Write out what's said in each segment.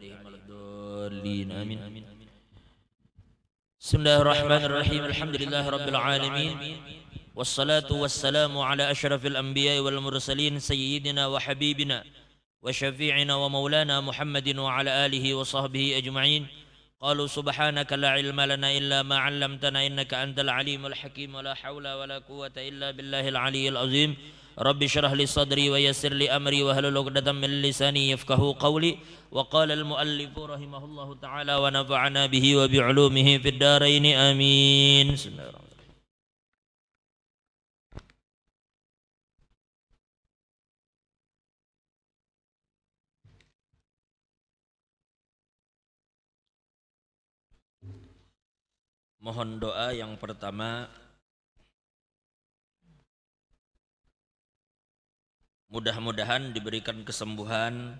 عليهم ولا الضالين آمين بسم الله الرحمن الرحيم الحمد لله رب العالمين والصلاة والسلام على أشرف الأنبياء والمرسلين سيدنا وحبيبنا وشفيعنا ومولانا محمد وعلى آله وصحبه أجمعين قالوا سبحانك لا علم لنا إلا ما علمتنا إنك أنت العليم الحكيم ولا حول ولا قوة إلا بالله العلي العظيم رب اشرح لي صدري ويسر لي أمري واحلل عقدة من لساني يفقهوا قولي وقال المؤلف رحمه الله تعالى ونفعنا به وبعلومه في الدارين آمين بسم الله الرحمن الرحيم Mohon doa yang pertama Mudah-mudahan diberikan kesembuhan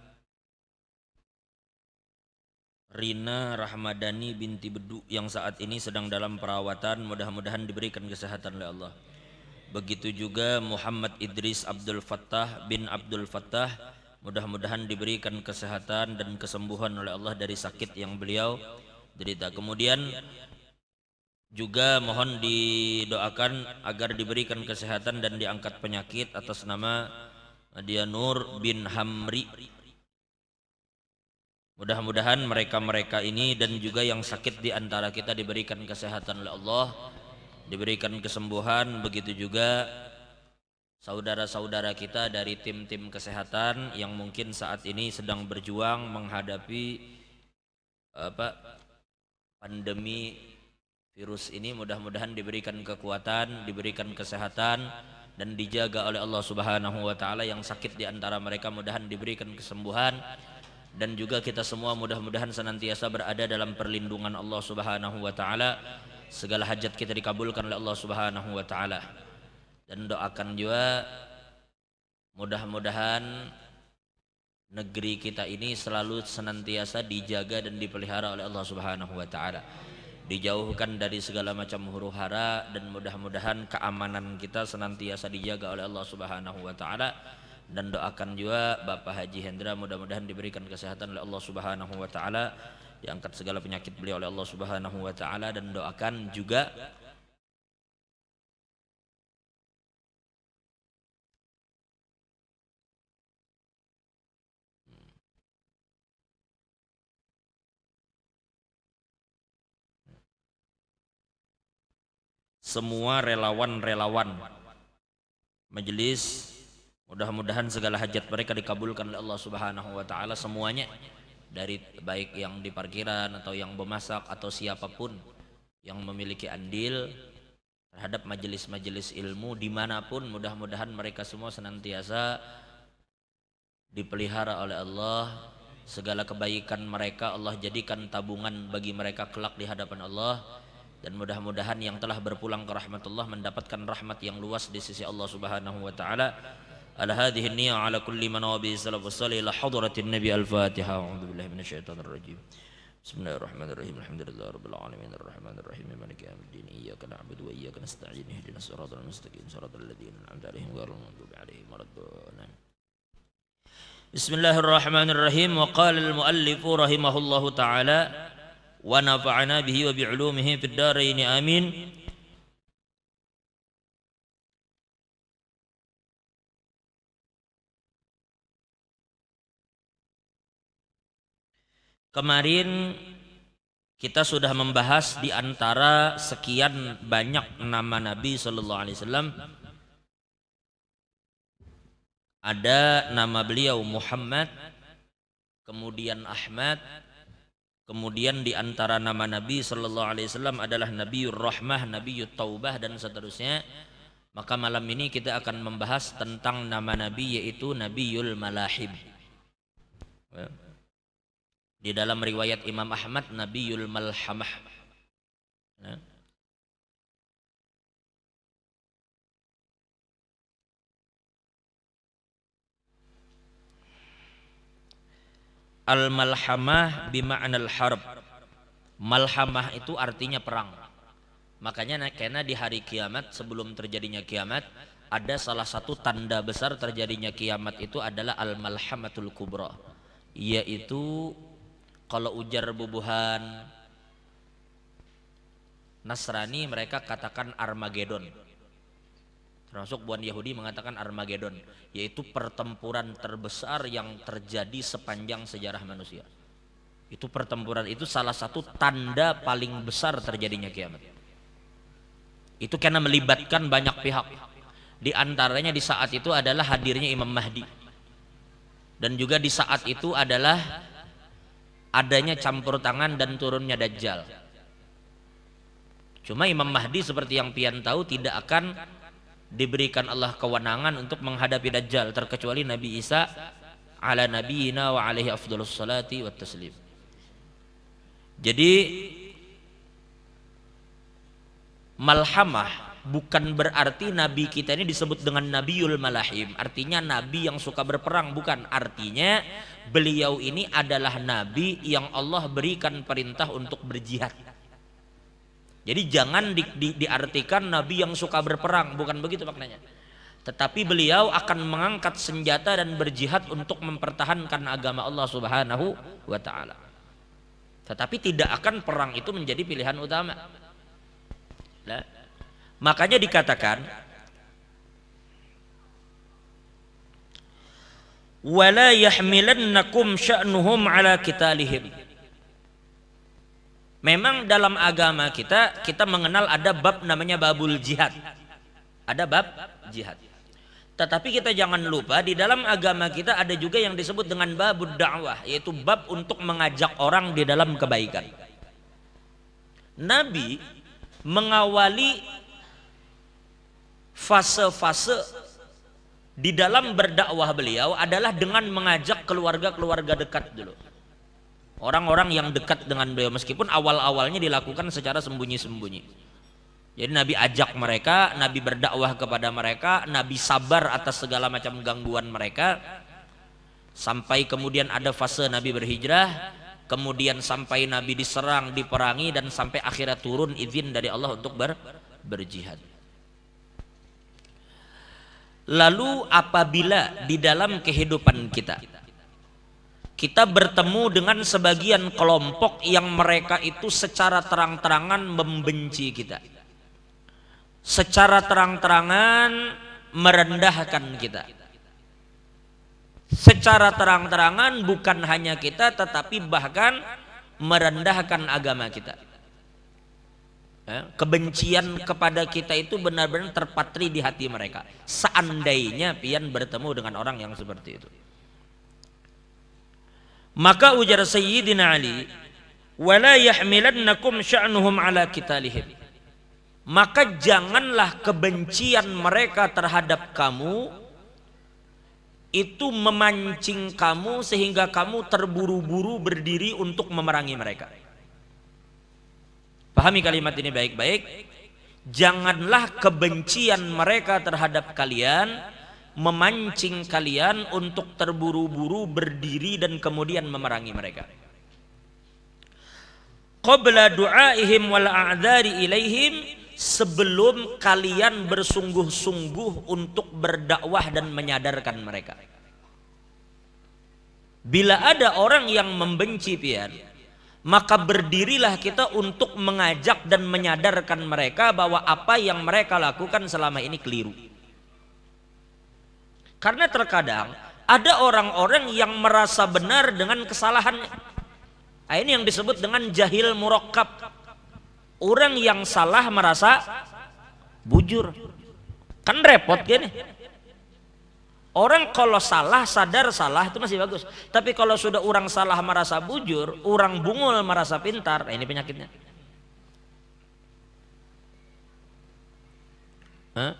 Rina Rahmadani binti Bedu yang saat ini sedang dalam perawatan mudah-mudahan diberikan kesehatan oleh Allah. Begitu juga Muhammad Idris Abdul Fattah bin Abdul Fattah mudah-mudahan diberikan kesehatan dan kesembuhan oleh Allah dari sakit yang beliau derita. Kemudian juga mohon didoakan agar diberikan kesehatan dan diangkat penyakit atas nama dia Nur bin Hamri mudah-mudahan mereka-mereka ini dan juga yang sakit di antara kita diberikan kesehatan oleh Allah diberikan kesembuhan begitu juga saudara-saudara kita dari tim-tim kesehatan yang mungkin saat ini sedang berjuang menghadapi apa pandemi virus ini mudah-mudahan diberikan kekuatan, diberikan kesehatan dan dijaga oleh Allah Subhanahu wa taala yang sakit di antara mereka mudahan diberikan kesembuhan dan juga kita semua mudah-mudahan senantiasa berada dalam perlindungan Allah Subhanahu wa taala segala hajat kita dikabulkan oleh Allah Subhanahu wa taala dan doakan juga mudah-mudahan negeri kita ini selalu senantiasa dijaga dan dipelihara oleh Allah Subhanahu wa taala dijauhkan dari segala macam huru hara dan mudah-mudahan keamanan kita senantiasa dijaga oleh Allah Subhanahu wa taala dan doakan juga Bapak Haji Hendra mudah-mudahan diberikan kesehatan oleh Allah Subhanahu wa taala diangkat segala penyakit beliau oleh Allah Subhanahu wa taala dan doakan juga semua relawan-relawan majelis mudah-mudahan segala hajat mereka dikabulkan oleh Allah Subhanahu wa taala semuanya dari baik yang di parkiran atau yang memasak atau siapapun yang memiliki andil terhadap majelis-majelis ilmu dimanapun mudah-mudahan mereka semua senantiasa dipelihara oleh Allah segala kebaikan mereka Allah jadikan tabungan bagi mereka kelak di hadapan Allah dan mudah-mudahan yang telah berpulang ke rahmat Allah mendapatkan rahmat yang luas di sisi Allah Subhanahu wa taala. Ala hadhihi an-niyya ala kulli man wa bi salafus salih ila hadratin nabi al-Fatiha. A'udzu billahi minasy syaithanir rajim. Bismillahirrahmanirrahim. Alhamdulillahirabbil alamin arrahmanir rahim maliki yaumiddin. Iyyaka na'budu wa iyyaka nasta'in. Ihdinas siratal mustaqim. Siratal ladzina an'amta alaihim ghairil maghdubi alaihim waladdallin. بسم الله الرحمن الرحيم وقال المؤلف رحمه الله تعالى wa nafa'ana bihi wa bi'ulumihi fid dharain amin Kemarin kita sudah membahas di antara sekian banyak nama Nabi Shallallahu Alaihi Wasallam ada nama beliau Muhammad, kemudian Ahmad, Kemudian di antara nama Nabi Shallallahu Alaihi Wasallam adalah Nabi Rahmah, Nabi Taubah dan seterusnya. Maka malam ini kita akan membahas tentang nama Nabi yaitu Nabiul Malahib. Ya. Di dalam riwayat Imam Ahmad Nabiul Malhamah. Nah Al-malhamah al harb. Malhamah itu artinya perang. Makanya karena di hari kiamat sebelum terjadinya kiamat ada salah satu tanda besar terjadinya kiamat itu adalah al-malhamatul kubra yaitu kalau ujar bubuhan Nasrani mereka katakan Armageddon Termasuk Buan Yahudi mengatakan Armageddon, yaitu pertempuran terbesar yang terjadi sepanjang sejarah manusia. Itu pertempuran itu salah satu tanda paling besar terjadinya kiamat. Itu karena melibatkan banyak pihak. Di antaranya di saat itu adalah hadirnya Imam Mahdi. Dan juga di saat itu adalah adanya campur tangan dan turunnya Dajjal. Cuma Imam Mahdi seperti yang pian tahu tidak akan diberikan Allah kewenangan untuk menghadapi Dajjal terkecuali Nabi Isa ala nabiyina wa alaihi afdalus salati wa taslim. Jadi malhamah bukan berarti nabi kita ini disebut dengan nabiul malahim artinya nabi yang suka berperang bukan artinya beliau ini adalah nabi yang Allah berikan perintah untuk berjihad jadi jangan di, di, diartikan Nabi yang suka berperang, bukan begitu maknanya. Tetapi beliau akan mengangkat senjata dan berjihad untuk mempertahankan agama Allah Subhanahu wa taala. Tetapi tidak akan perang itu menjadi pilihan utama. Nah, makanya dikatakan wala yahmilannakum sya'nuhum ala kitalihim Memang dalam agama kita kita mengenal ada bab namanya babul jihad. Ada bab jihad. Tetapi kita jangan lupa di dalam agama kita ada juga yang disebut dengan babud dakwah, yaitu bab untuk mengajak orang di dalam kebaikan. Nabi mengawali fase-fase di dalam berdakwah beliau adalah dengan mengajak keluarga-keluarga dekat dulu orang-orang yang dekat dengan beliau meskipun awal-awalnya dilakukan secara sembunyi-sembunyi. Jadi Nabi ajak mereka, Nabi berdakwah kepada mereka, Nabi sabar atas segala macam gangguan mereka sampai kemudian ada fase Nabi berhijrah, kemudian sampai Nabi diserang, diperangi dan sampai akhirnya turun izin dari Allah untuk ber berjihad. Lalu apabila di dalam kehidupan kita kita bertemu dengan sebagian kelompok yang mereka itu secara terang-terangan membenci kita. Secara terang-terangan merendahkan kita. Secara terang-terangan bukan hanya kita tetapi bahkan merendahkan agama kita. Ya, kebencian kepada kita itu benar-benar terpatri di hati mereka. Seandainya pian bertemu dengan orang yang seperti itu. Maka ujar Sayyidina Ali, "Wala yahmilannakum sya'nuhum ala kitalihim." Maka janganlah kebencian mereka terhadap kamu itu memancing kamu sehingga kamu terburu-buru berdiri untuk memerangi mereka. Pahami kalimat ini baik-baik. Janganlah kebencian mereka terhadap kalian memancing kalian untuk terburu-buru berdiri dan kemudian memerangi mereka. Qabla du'aihim wal a'dzari ilaihim sebelum kalian bersungguh-sungguh untuk berdakwah dan menyadarkan mereka. Bila ada orang yang membenci pian, maka berdirilah kita untuk mengajak dan menyadarkan mereka bahwa apa yang mereka lakukan selama ini keliru. Karena terkadang ada orang-orang yang merasa benar dengan kesalahan. Nah, ini yang disebut dengan jahil murakkab. Orang yang salah merasa bujur. Kan repot gini. Orang kalau salah sadar salah itu masih bagus. Tapi kalau sudah orang salah merasa bujur, orang bungul merasa pintar, nah, ini penyakitnya. Huh?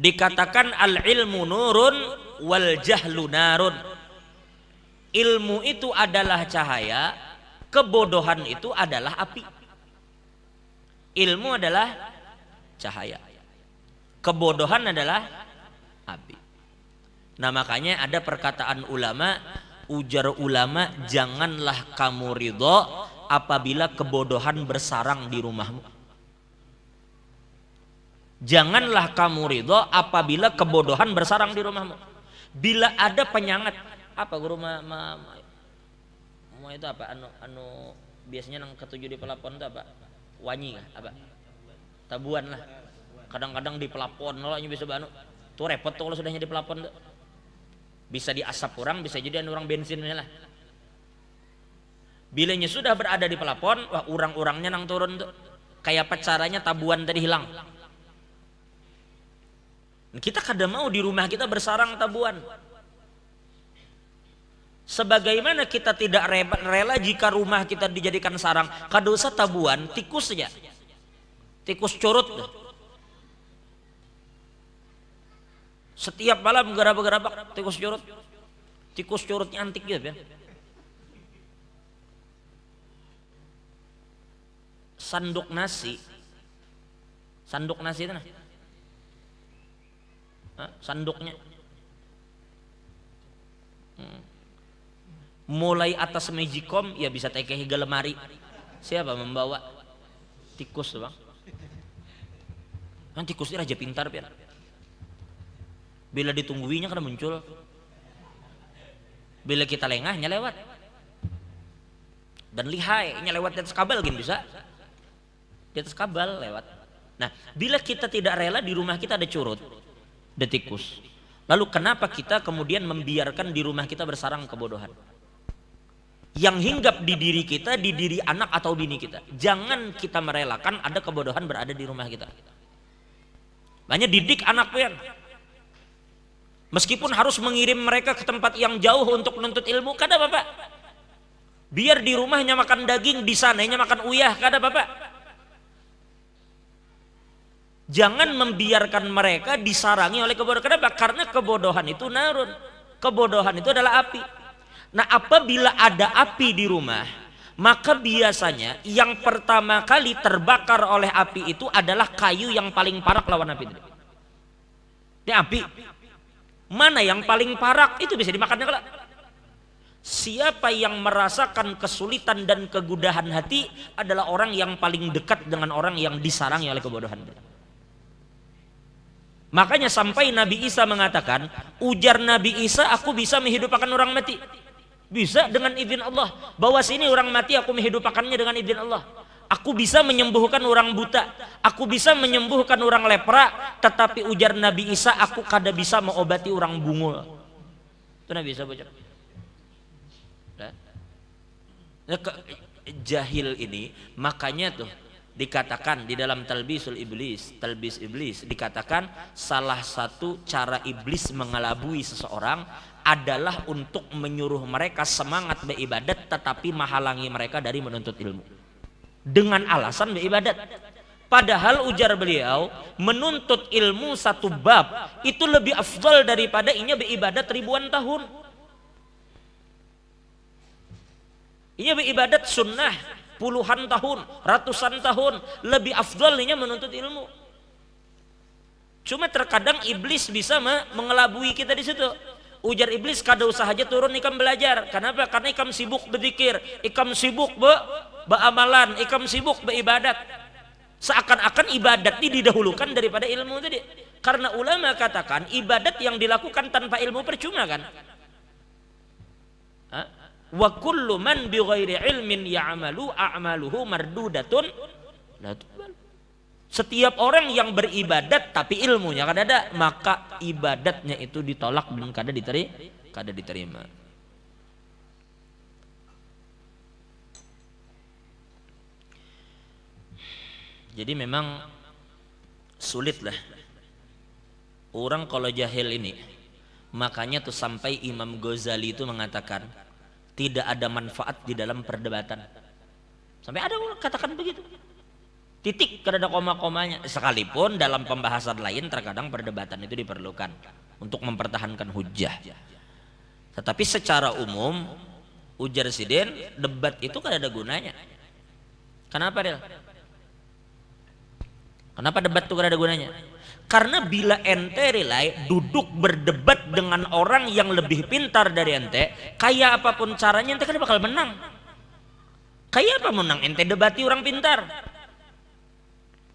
dikatakan al ilmu nurun wal jahlu narun ilmu itu adalah cahaya kebodohan itu adalah api ilmu adalah cahaya kebodohan adalah api nah makanya ada perkataan ulama ujar ulama janganlah kamu ridho apabila kebodohan bersarang di rumahmu Janganlah kamu ridho apabila kebodohan bersarang di rumahmu. Bila ada penyangat apa guru ma, ma, ma, ma itu apa anu anu biasanya yang ketujuh di pelapon itu apa? Wanyi apa? Tabuan lah. Kadang-kadang di pelapon lah bisa anu tuh repot tuh kalau sudahnya di pelapon tuh. Bisa diasap orang, bisa jadi anu orang bensinnya lah. Bilanya sudah berada di pelapon, wah orang-orangnya nang turun tuh. Kayak pacaranya tabuan tadi hilang kita kadang mau di rumah kita bersarang tabuan. Sebagaimana kita tidak rela jika rumah kita dijadikan sarang, kadosa tabuan tikusnya. Tikus curut. Setiap malam gerabak-gerabak tikus curut. Tikus curutnya antik gitu ya. Sandok nasi. Sandok nasi itu nah Sandoknya, hmm. mulai atas magicom ya bisa teke ke lemari siapa membawa tikus bang kan tikus raja pintar biar bila ditungguinya karena muncul bila kita lengahnya lewat dan lihai lewat di atas kabel gini bisa di atas kabel lewat nah bila kita tidak rela di rumah kita ada curut detikus. Lalu kenapa kita kemudian membiarkan di rumah kita bersarang kebodohan? Yang hinggap di diri kita, di diri anak atau bini kita. Jangan kita merelakan ada kebodohan berada di rumah kita. Banyak didik anak pian. Meskipun harus mengirim mereka ke tempat yang jauh untuk menuntut ilmu, kada bapak. Biar di rumahnya makan daging, di sananya makan uyah, kada bapak. Jangan membiarkan mereka disarangi oleh kebodohan. Kenapa? Karena kebodohan itu narun. Kebodohan itu adalah api. Nah, apabila ada api di rumah, maka biasanya yang pertama kali terbakar oleh api itu adalah kayu yang paling parak lawan api Ini api. Mana yang paling parak itu bisa dimakannya kalau Siapa yang merasakan kesulitan dan kegudahan hati adalah orang yang paling dekat dengan orang yang disarangi oleh kebodohan. Makanya sampai Nabi Isa mengatakan, ujar Nabi Isa, aku bisa menghidupkan orang mati. Bisa dengan izin Allah. Bahwa sini orang mati aku menghidupkannya dengan izin Allah. Aku bisa menyembuhkan orang buta. Aku bisa menyembuhkan orang lepra. Tetapi ujar Nabi Isa, aku kada bisa mengobati orang bungul. Itu Nabi Isa bocor. Nah, jahil ini, makanya tuh dikatakan di dalam talbisul iblis, talbis iblis dikatakan salah satu cara iblis mengelabui seseorang adalah untuk menyuruh mereka semangat beribadat tetapi menghalangi mereka dari menuntut ilmu dengan alasan beribadat. Padahal ujar beliau menuntut ilmu satu bab itu lebih afdol daripada inya beribadat ribuan tahun. ini beribadat sunnah puluhan tahun, ratusan tahun, lebih afdolnya menuntut ilmu. Cuma terkadang iblis bisa mengelabui kita di situ. Ujar iblis kada usah aja turun ikam belajar. Kenapa? Karena ikam sibuk berzikir, ikam sibuk be beramalan, ikam sibuk beribadat. Seakan-akan ibadat ini didahulukan daripada ilmu tadi. Karena ulama katakan ibadat yang dilakukan tanpa ilmu percuma kan? Hah? wa kullu man bi ghairi ilmin ya'malu a'maluhu mardudatun la setiap orang yang beribadat tapi ilmunya kada ada maka ibadatnya itu ditolak belum kada diterima kada diterima jadi memang sulit lah orang kalau jahil ini makanya tuh sampai Imam Ghazali itu mengatakan tidak ada manfaat di dalam perdebatan. Sampai ada orang katakan begitu. Titik kada koma-komanya. Sekalipun dalam pembahasan lain terkadang perdebatan itu diperlukan untuk mempertahankan hujah. Tetapi secara umum ujar Sidin debat itu kada ada gunanya. Kenapa, Ril? Kenapa debat itu kada ada gunanya? Karena bila ente relay duduk berdebat dengan orang yang lebih pintar dari ente, kayak apapun caranya ente kan bakal menang. Kayak apa menang ente debati orang pintar?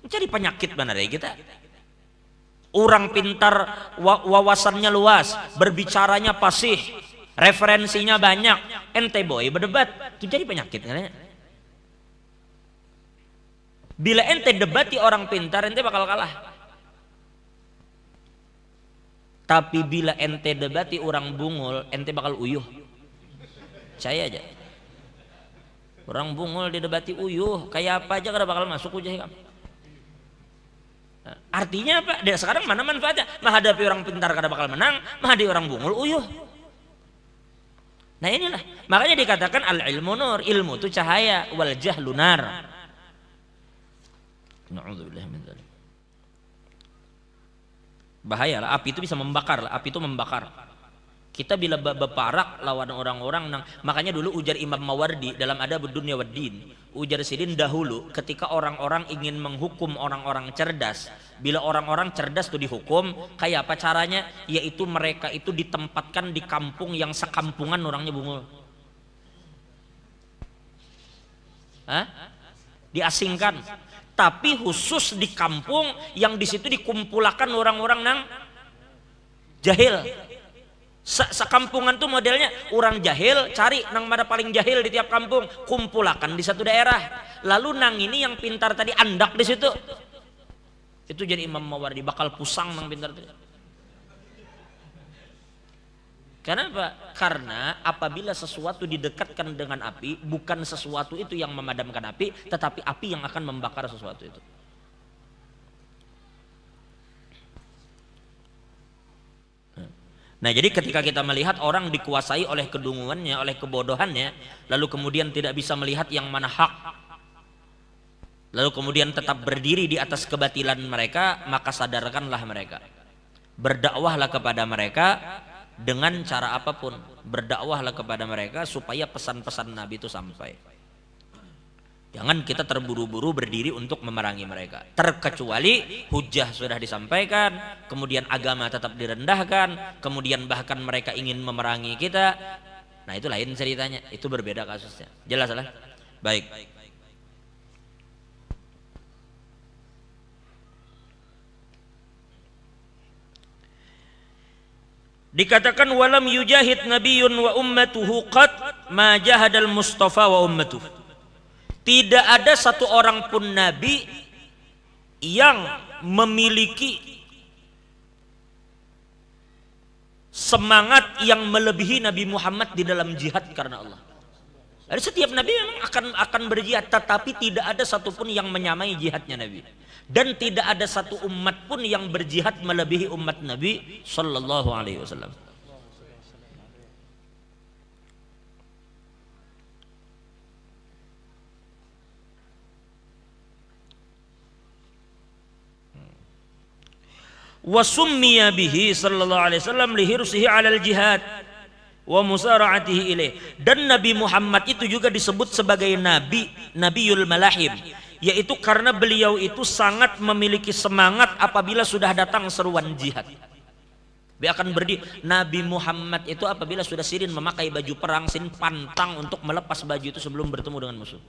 Jadi penyakit mana deh kita? Orang pintar wawasannya luas, berbicaranya pasih, referensinya banyak, ente boy berdebat, itu jadi penyakit kan? Bila ente debati orang pintar, ente bakal kalah. Tapi bila ente debati orang bungul, ente bakal uyuh. Saya aja. Orang bungul didebati uyuh, kayak apa aja kada bakal masuk ujah kamu. Nah, artinya apa? Dari sekarang mana manfaatnya? Menghadapi orang pintar kada bakal menang, menghadapi orang bungul uyuh. Nah inilah, makanya dikatakan al ilmu nur, ilmu itu cahaya, wal jahlu nar. Nauzubillah min bahaya lah api itu bisa membakar lah api itu membakar kita bila berparak lawan orang-orang nang makanya dulu ujar Imam Mawardi dalam ada dunia wadin ujar Sidin dahulu ketika orang-orang ingin menghukum orang-orang cerdas bila orang-orang cerdas itu dihukum kayak apa caranya yaitu mereka itu ditempatkan di kampung yang sekampungan orangnya bungul Hah? diasingkan tapi khusus di kampung yang di situ dikumpulkan orang-orang nang jahil. Se Sekampungan tuh modelnya orang jahil cari nang mana paling jahil di tiap kampung kumpulkan di satu daerah. Lalu nang ini yang pintar tadi andak di situ. Itu jadi Imam Mawardi bakal pusang nang pintar tadi. Karena apa? Karena apabila sesuatu didekatkan dengan api, bukan sesuatu itu yang memadamkan api, tetapi api yang akan membakar sesuatu itu. Nah, jadi ketika kita melihat orang dikuasai oleh kedunguannya, oleh kebodohannya, lalu kemudian tidak bisa melihat yang mana hak, lalu kemudian tetap berdiri di atas kebatilan mereka, maka sadarkanlah mereka. Berdakwahlah kepada mereka dengan cara apapun berdakwahlah kepada mereka supaya pesan-pesan Nabi itu sampai jangan kita terburu-buru berdiri untuk memerangi mereka terkecuali hujah sudah disampaikan kemudian agama tetap direndahkan kemudian bahkan mereka ingin memerangi kita nah itu lain ceritanya itu berbeda kasusnya jelaslah baik Dikatakan walam yujahid nabiun wa ummatuhu qat ma jahadal mustafa wa ummatuh. Tidak ada satu orang pun nabi yang memiliki semangat yang melebihi Nabi Muhammad di dalam jihad karena Allah. Jadi setiap nabi memang akan akan berjihad tetapi tidak ada satupun yang menyamai jihadnya nabi dan tidak ada satu umat pun yang berjihad melebihi umat Nabi Shallallahu Alaihi Wasallam. Wasummiya bihi sallallahu alaihi wasallam lihirsihi alal jihad wa musara'atihi ilaih. Dan Nabi Muhammad itu juga disebut sebagai nabi, Nabiul malahim yaitu karena beliau itu sangat memiliki semangat apabila sudah datang seruan jihad. Dia akan berdiri. Nabi Muhammad itu apabila sudah sirin memakai baju perang, sirin pantang untuk melepas baju itu sebelum bertemu dengan musuh.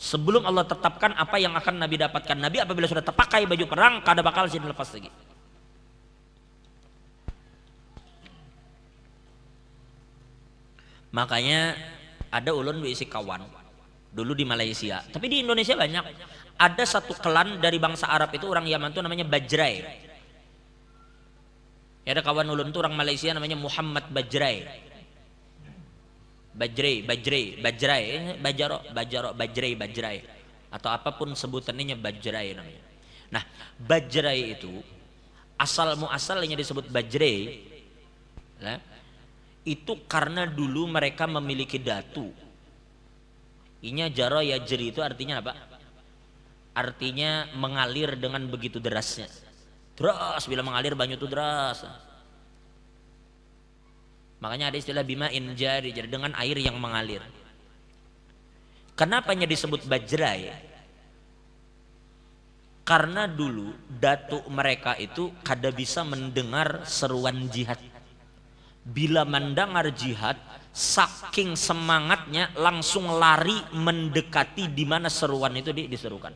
Sebelum Allah tetapkan apa yang akan Nabi dapatkan. Nabi apabila sudah terpakai baju perang, kada bakal sirin lepas lagi. Makanya ada ulun berisi kawan dulu di Malaysia tapi di Indonesia banyak ada satu klan dari bangsa Arab itu orang Yaman itu namanya Bajrai ya ada kawan ulun tuh orang Malaysia namanya Muhammad Bajrai Bajrai, Bajrai, Bajrai, Bajaro, Bajaro, Bajrai, Bajrai atau apapun sebutannya Bajrai namanya. Nah, Bajrai itu asal muasalnya disebut Bajrai ya, itu karena dulu mereka memiliki datu Inya jaro ya jeri itu artinya apa? Artinya mengalir dengan begitu derasnya. Deras bila mengalir banyu itu deras. Makanya ada istilah bima injari jadi dengan air yang mengalir. Kenapa Kenapanya disebut bajrai? Karena dulu datuk mereka itu kada bisa mendengar seruan jihad. Bila mendengar jihad, saking semangatnya langsung lari mendekati di mana seruan itu di, diserukan.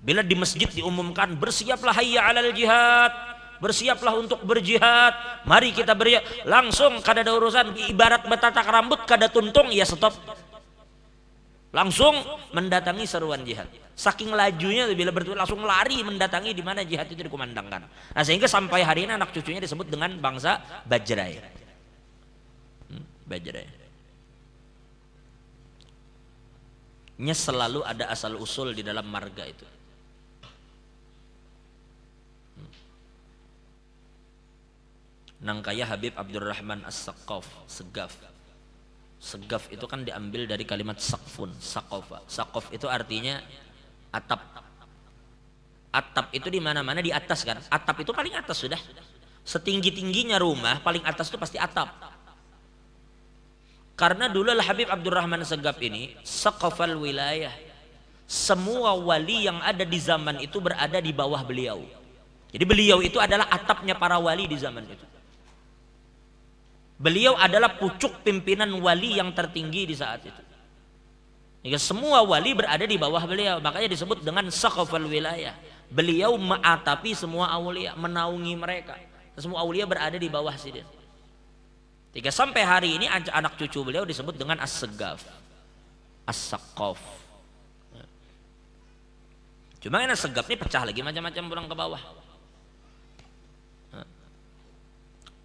Bila di masjid diumumkan bersiaplah hayya alal jihad, bersiaplah untuk berjihad. Mari kita beri langsung kada ada urusan ibarat betatak rambut kada tuntung ya stop. Langsung mendatangi seruan jihad. Saking lajunya bila bertuah langsung lari mendatangi di mana jihad itu dikumandangkan. Nah sehingga sampai hari ini anak cucunya disebut dengan bangsa Bajrai bajre. Nya selalu ada asal usul di dalam marga itu. Nangkaya Habib Abdurrahman As-Sakaf, Segaf. Segaf itu kan diambil dari kalimat sakfun, sakofa. Sakof itu artinya atap. Atap itu di mana-mana di atas kan. Atap itu paling atas sudah. Setinggi-tingginya rumah paling atas itu pasti atap karena dulu Al-Habib Abdurrahman Segap ini sekofal wilayah. Semua wali yang ada di zaman itu berada di bawah beliau. Jadi beliau itu adalah atapnya para wali di zaman itu. Beliau adalah pucuk pimpinan wali yang tertinggi di saat itu. Jadi semua wali berada di bawah beliau, makanya disebut dengan sakofal wilayah. Beliau mengatapi semua aulia, menaungi mereka. Semua aulia berada di bawah sidin. Tiga sampai hari ini anak cucu beliau disebut dengan as-segaf. As-sakof. Cuma ini kan segaf ini pecah lagi macam-macam pulang ke bawah.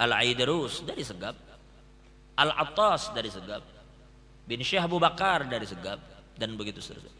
Al-Aidrus dari segaf. al atas dari segaf. Bin Syekh Bakar dari segaf. Dan begitu seterusnya.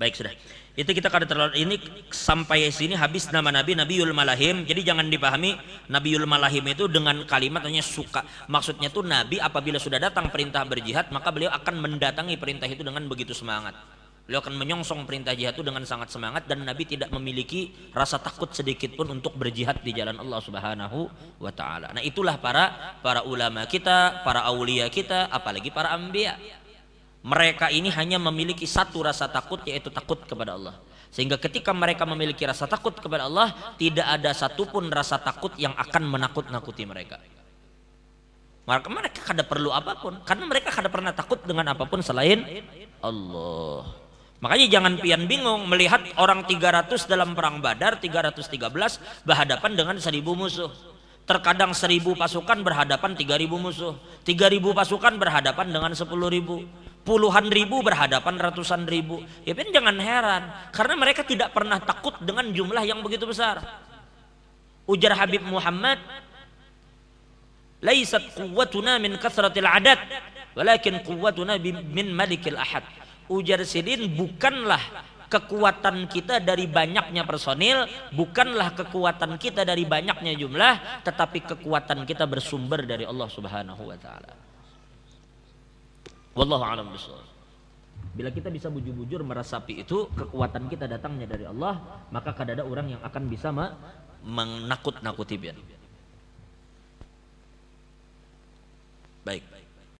Baik sudah. Itu kita kada terlalu ini sampai sini habis nama Nabi Nabiul Malahim. Jadi jangan dipahami Nabiul Malahim itu dengan kalimat hanya suka. Maksudnya tuh Nabi apabila sudah datang perintah berjihad maka beliau akan mendatangi perintah itu dengan begitu semangat. Beliau akan menyongsong perintah jihad itu dengan sangat semangat dan Nabi tidak memiliki rasa takut sedikit pun untuk berjihad di jalan Allah Subhanahu wa taala. Nah, itulah para para ulama kita, para aulia kita, apalagi para ambiya mereka ini hanya memiliki satu rasa takut yaitu takut kepada Allah sehingga ketika mereka memiliki rasa takut kepada Allah tidak ada satupun rasa takut yang akan menakut-nakuti mereka maka mereka kada perlu apapun karena mereka kada pernah takut dengan apapun selain Allah makanya jangan pian bingung melihat orang 300 dalam perang badar 313 berhadapan dengan 1000 musuh terkadang seribu pasukan berhadapan tiga ribu musuh tiga ribu pasukan berhadapan dengan sepuluh ribu puluhan ribu berhadapan ratusan ribu. Ya kan jangan heran karena mereka tidak pernah takut dengan jumlah yang begitu besar. Ujar Habib Muhammad, "Laisat quwwatuna min kasratil adad, walakin quwwatuna min malikil ahad." Ujar Sidin, bukanlah kekuatan kita dari banyaknya personil, bukanlah kekuatan kita dari banyaknya jumlah, tetapi kekuatan kita bersumber dari Allah Subhanahu wa taala. Wallahu a'lam Bila kita bisa bujur-bujur meresapi itu kekuatan kita datangnya dari Allah, maka kadada orang yang akan bisa ma- menakut-nakuti biar. Baik.